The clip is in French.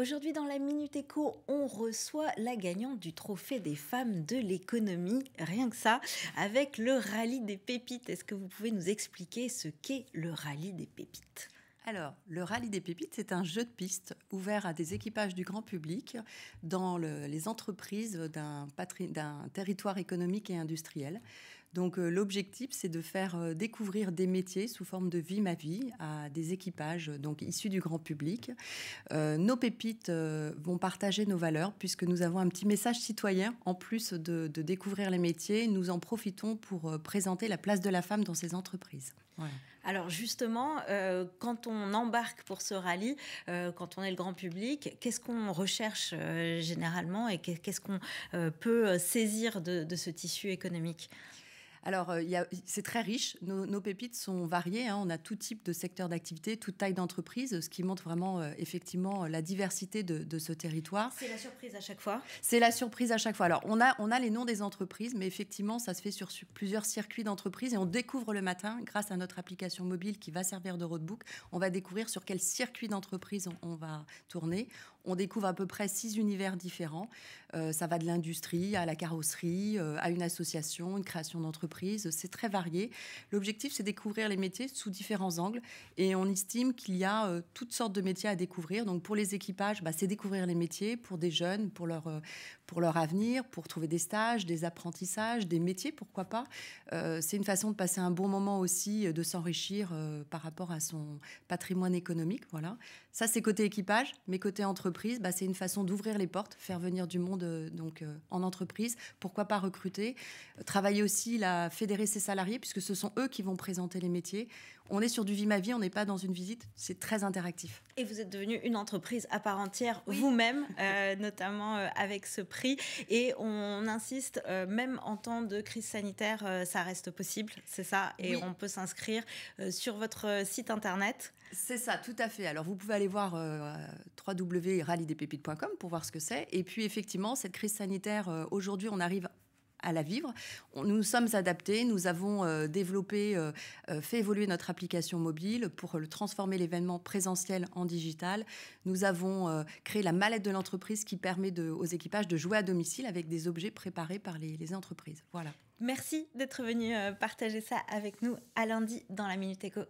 Aujourd'hui dans la Minute Éco, on reçoit la gagnante du trophée des femmes de l'économie, rien que ça, avec le rallye des pépites. Est-ce que vous pouvez nous expliquer ce qu'est le rallye des pépites alors, le rallye des pépites, c'est un jeu de piste ouvert à des équipages du grand public dans les entreprises d'un territoire économique et industriel. Donc euh, l'objectif, c'est de faire euh, découvrir des métiers sous forme de vie ma vie à des équipages euh, donc issus du grand public. nos pépites vont partager nos valeurs puisque nous avons un petit message citoyen en plus de, découvrir les métiers. Nous en profitons pour présenter la place de la femme dans ces entreprises. Alors justement, quand on embarque pour ce rallye, quand on est le grand public, qu'est-ce qu'on recherche généralement et qu'est-ce qu'on peut saisir de, ce tissu économique alors, euh, c'est très riche. Nos, pépites sont variées. Hein. On a tout type de secteur d'activité, toute taille d'entreprise, ce qui montre vraiment euh, effectivement euh, la diversité de, ce territoire. C'est la surprise à chaque fois. C'est la surprise à chaque fois. Alors, on a, on a les noms des entreprises, mais effectivement, ça se fait sur, plusieurs circuits d'entreprise et on découvre le matin, grâce à notre application mobile qui va servir de roadbook, on va découvrir sur quel circuit d'entreprise on, va tourner. On découvre à peu près six univers différents. ça va de l'industrie à la carrosserie, à une association, une création d'entreprise prise, C'est très varié. L'objectif, c'est découvrir les métiers sous différents angles. Et on estime qu'il y a euh, toutes sortes de métiers à découvrir. Donc pour les équipages, bah, c'est découvrir les métiers pour des jeunes, pour leur, euh, pour leur avenir, pour trouver des stages, des apprentissages, des métiers, pourquoi pas. Euh, c'est une façon de passer un bon moment aussi, de s'enrichir par rapport à son patrimoine économique. Voilà. Ça, c'est côté équipage. Mais côté entreprise, bah, c'est une façon d'ouvrir les portes, faire venir du monde donc, en entreprise. Pourquoi pas recruter Travailler aussi la fédérer ses salariés, puisque ce sont eux qui vont présenter les métiers. On est sur du vie ma vie, on n'est pas dans une visite, c'est très interactif. Et vous êtes devenue une entreprise à part entière vous-même, euh, notamment euh, avec ce prix. Et on insiste, euh, même en temps de crise sanitaire, ça reste possible, c'est ça. Et on peut s'inscrire sur votre site internet. C'est ça, tout à fait. Alors vous pouvez aller voir www.rallydespépites.com pour voir ce que c'est. Et puis effectivement, cette crise sanitaire, aujourd'hui, on arrive à la vivre. Nous nous sommes adaptés, nous avons euh, développé, euh, euh, fait évoluer notre application mobile pour transformer l'événement présentiel en digital. Nous avons créé la mallette de l'entreprise qui permet aux équipages de jouer à domicile avec des objets préparés par les, les entreprises. Voilà. Merci d'être venu partager ça avec nous à lundi dans la Minute Éco.